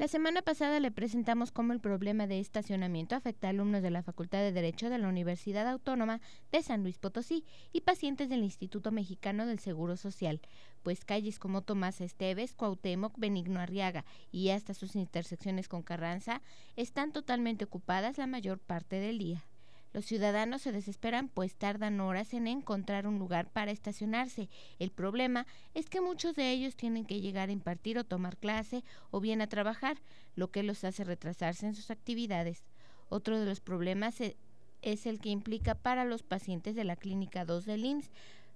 La semana pasada le presentamos cómo el problema de estacionamiento afecta a alumnos de la Facultad de Derecho de la Universidad Autónoma de San Luis Potosí y pacientes del Instituto Mexicano del Seguro Social, pues calles como Tomás Esteves, Cuauhtémoc, Benigno Arriaga y hasta sus intersecciones con Carranza están totalmente ocupadas la mayor parte del día. Los ciudadanos se desesperan pues tardan horas en encontrar un lugar para estacionarse. El problema es que muchos de ellos tienen que llegar a impartir o tomar clase o bien a trabajar, lo que los hace retrasarse en sus actividades. Otro de los problemas e, es el que implica para los pacientes de la Clínica 2 de IMSS,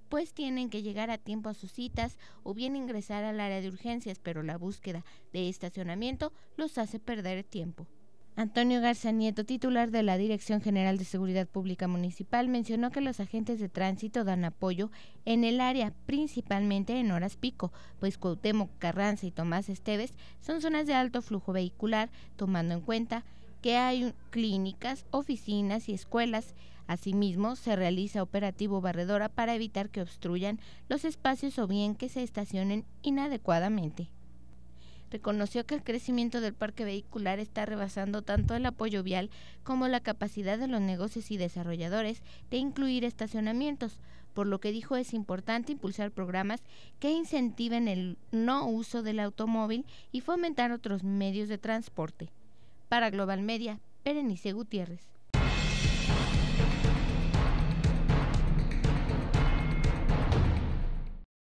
pues tienen que llegar a tiempo a sus citas o bien ingresar al área de urgencias, pero la búsqueda de estacionamiento los hace perder tiempo. Antonio Garza Nieto, titular de la Dirección General de Seguridad Pública Municipal, mencionó que los agentes de tránsito dan apoyo en el área, principalmente en horas pico, pues Cuauhtémoc, Carranza y Tomás Esteves son zonas de alto flujo vehicular, tomando en cuenta que hay clínicas, oficinas y escuelas. Asimismo, se realiza operativo barredora para evitar que obstruyan los espacios o bien que se estacionen inadecuadamente reconoció que el crecimiento del parque vehicular está rebasando tanto el apoyo vial como la capacidad de los negocios y desarrolladores de incluir estacionamientos, por lo que dijo es importante impulsar programas que incentiven el no uso del automóvil y fomentar otros medios de transporte. Para Global Media, Berenice Gutiérrez.